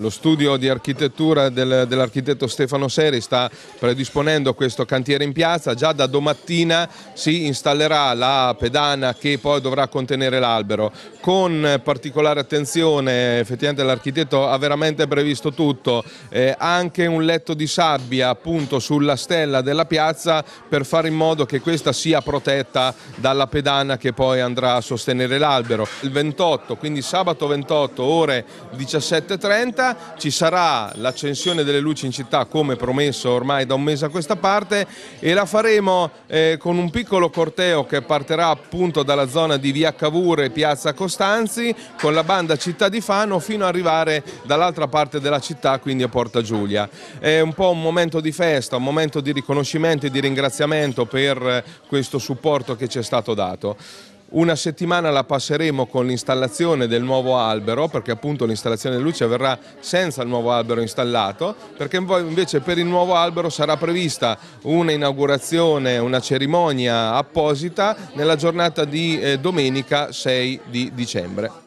Lo studio di architettura del, dell'architetto Stefano Seri sta predisponendo questo cantiere in piazza, già da domattina si installerà la pedana che poi dovrà contenere l'albero. Con particolare attenzione effettivamente l'architetto ha veramente previsto tutto, eh, anche un letto di sabbia appunto sulla stella della piazza per fare in modo che questa sia protetta dalla pedana che poi andrà a sostenere l'albero. Il 28, quindi sabato 28 ore 17.30 30, ci sarà l'accensione delle luci in città come promesso ormai da un mese a questa parte e la faremo eh, con un piccolo corteo che partirà appunto dalla zona di Via Cavour e Piazza Costanzi con la banda Città di Fano fino ad arrivare dall'altra parte della città, quindi a Porta Giulia. È un po' un momento di festa, un momento di riconoscimento e di ringraziamento per eh, questo supporto che ci è stato dato. Una settimana la passeremo con l'installazione del nuovo albero, perché appunto l'installazione di luce avverrà senza il nuovo albero installato, perché invece per il nuovo albero sarà prevista un'inaugurazione, una cerimonia apposita nella giornata di eh, domenica 6 di dicembre.